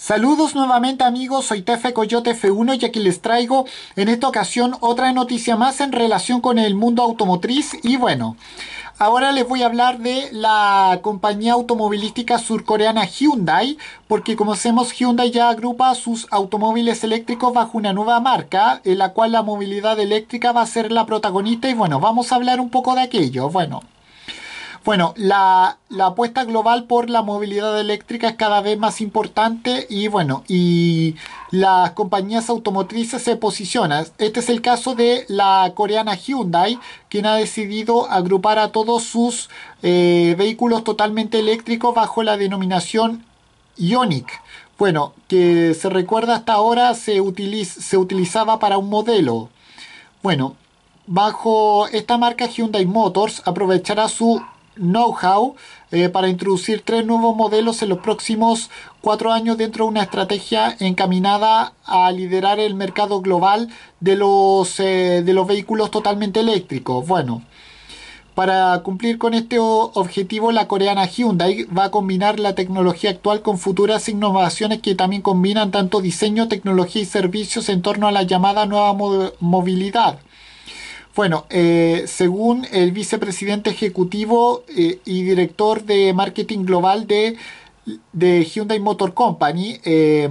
Saludos nuevamente amigos, soy Tefe Coyote F1 y aquí les traigo en esta ocasión otra noticia más en relación con el mundo automotriz y bueno, ahora les voy a hablar de la compañía automovilística surcoreana Hyundai porque como sabemos Hyundai ya agrupa sus automóviles eléctricos bajo una nueva marca en la cual la movilidad eléctrica va a ser la protagonista y bueno, vamos a hablar un poco de aquello, bueno. Bueno, la, apuesta global por la movilidad eléctrica es cada vez más importante y bueno, y las compañías automotrices se posicionan. Este es el caso de la coreana Hyundai, quien ha decidido agrupar a todos sus eh, vehículos totalmente eléctricos bajo la denominación Ionic. Bueno, que se recuerda hasta ahora se utilizaba para un modelo. Bueno, bajo esta marca Hyundai Motors aprovechará su know-how eh, para introducir tres nuevos modelos en los próximos cuatro años dentro de una estrategia encaminada a liderar el mercado global de los, eh, de los vehículos totalmente eléctricos. Bueno, para cumplir con este objetivo, la coreana Hyundai va a combinar la tecnología actual con futuras innovaciones que también combinan tanto diseño, tecnología y servicios en torno a la llamada nueva movilidad. Bueno, eh, según el vicepresidente ejecutivo eh, y director de marketing global de, Hyundai Motor Company, eh,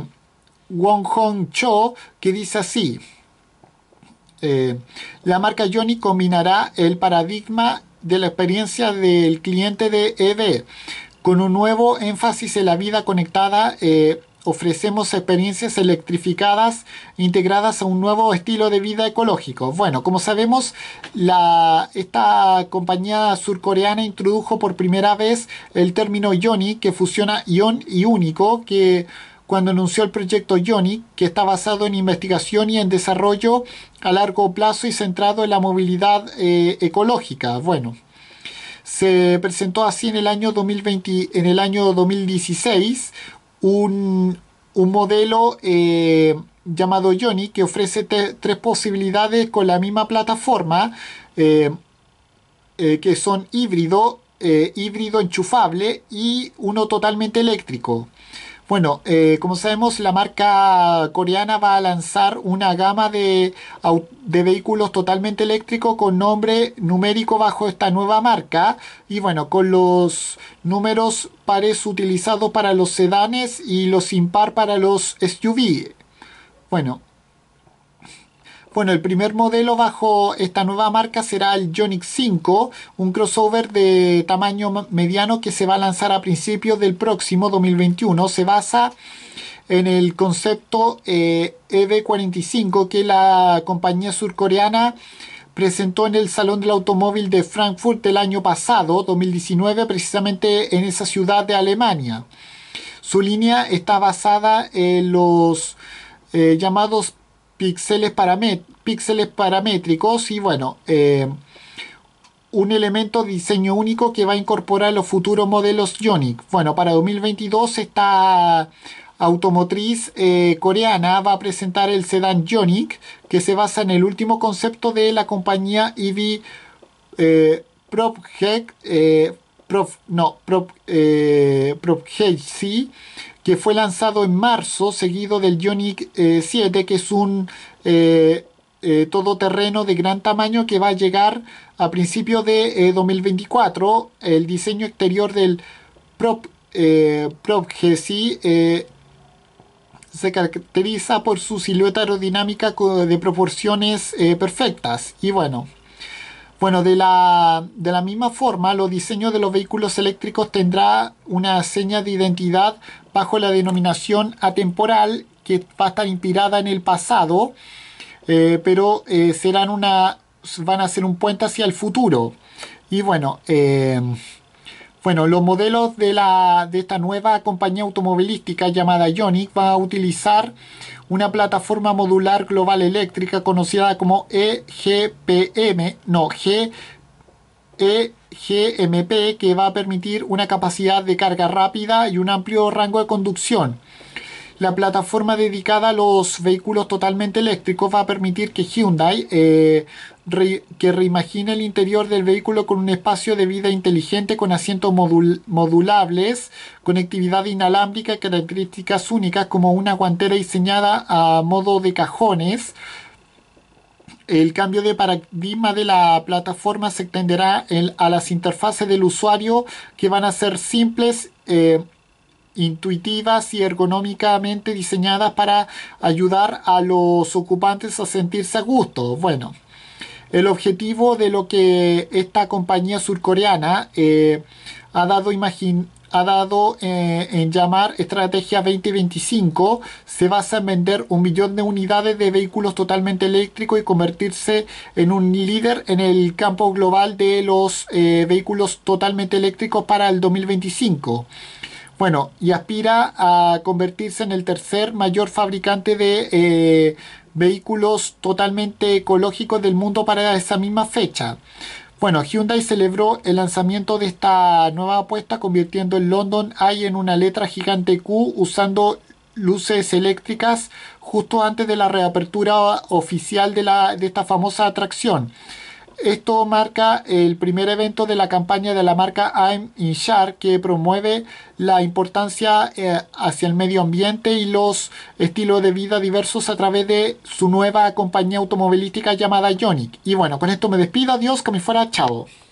Wong Hong Cho, que dice así, la marca Johnny combinará el paradigma de la experiencia del cliente de EV con un nuevo énfasis en la vida conectada ofrecemos experiencias electrificadas integradas a un nuevo estilo de vida ecológico. Bueno, como sabemos, la, esta compañía surcoreana introdujo por primera vez el término Yoni, que fusiona ion y único, que cuando anunció el proyecto Yoni, que está basado en investigación y en desarrollo a largo plazo y centrado en la movilidad eh, ecológica. Bueno, se presentó así en el año 2020, en el año 2016 un, modelo eh, llamado Johnny que ofrece tres posibilidades con la misma plataforma eh, eh, que son híbrido, híbrido enchufable y uno totalmente eléctrico. Bueno, eh, como sabemos, la marca coreana va a lanzar una gama de, de vehículos totalmente eléctricos con nombre numérico bajo esta nueva marca y bueno, con los números pares utilizados para los sedanes y los impar para los SUV. Bueno, bueno, el primer modelo bajo esta nueva marca será el Jonix 5, un crossover de tamaño mediano que se va a lanzar a principios del próximo 2021. Se basa en el concepto EV45 eh, e que la compañía surcoreana presentó en el Salón del Automóvil de Frankfurt el año pasado, 2019, precisamente en esa ciudad de Alemania. Su línea está basada en los eh, llamados píxeles, píxeles paramétricos y bueno, eh, un elemento diseño único que va a incorporar los futuros modelos Ionic. Bueno, para 2022 esta automotriz eh, coreana va a presentar el sedán Ionic que se basa en el último concepto de la compañía EV eh, eh no, que fue lanzado en marzo, seguido del Ioniq 7, eh, que es un eh, eh, todoterreno de gran tamaño que va a llegar a principios de 2024. El diseño exterior del Prop, Prop GC, se caracteriza por su silueta aerodinámica de proporciones perfectas. Y bueno, bueno, de la, misma forma, los diseños de los vehículos eléctricos tendrá una seña de identidad bajo la denominación atemporal que va a estar inspirada en el pasado, eh, pero eh, serán una, van a ser un puente hacia el futuro. Y bueno, eh, bueno, los modelos de, esta nueva compañía automovilística llamada Ionic va a utilizar una plataforma modular global eléctrica conocida como e no, EGMP, que va a permitir una capacidad de carga rápida y un amplio rango de conducción la plataforma dedicada a los vehículos totalmente eléctricos va a permitir que Hyundai eh, que reimagine el interior del vehículo con un espacio de vida inteligente con asientos modulables, conectividad inalámbrica y características únicas como una guantera diseñada a modo de cajones. El cambio de paradigma de la plataforma se extenderá a las interfaces del usuario que van a ser simples. Eh, intuitivas y ergonómicamente diseñadas para ayudar a los ocupantes a sentirse a gusto. Bueno, el objetivo de lo que esta compañía surcoreana eh, ha dado ha dado eh, en llamar Estrategia 2025 se basa en vender un millón de unidades de vehículos totalmente eléctricos y convertirse en un líder en el campo global de los eh, vehículos totalmente eléctricos para el 2025. Bueno, y aspira a convertirse en el tercer mayor fabricante de eh, vehículos totalmente ecológicos del mundo para esa misma fecha. Bueno, Hyundai celebró el lanzamiento de esta nueva apuesta convirtiendo el London Eye en una letra gigante Q usando luces eléctricas justo antes de la reapertura oficial de, la, de esta famosa atracción esto marca el primer evento de la campaña de la marca I'm in Shark que promueve la importancia eh, hacia el medio ambiente y los estilos de vida diversos a través de su nueva compañía automovilística llamada Ionic. Y bueno, con esto me despido, adiós, que me fuera, chao.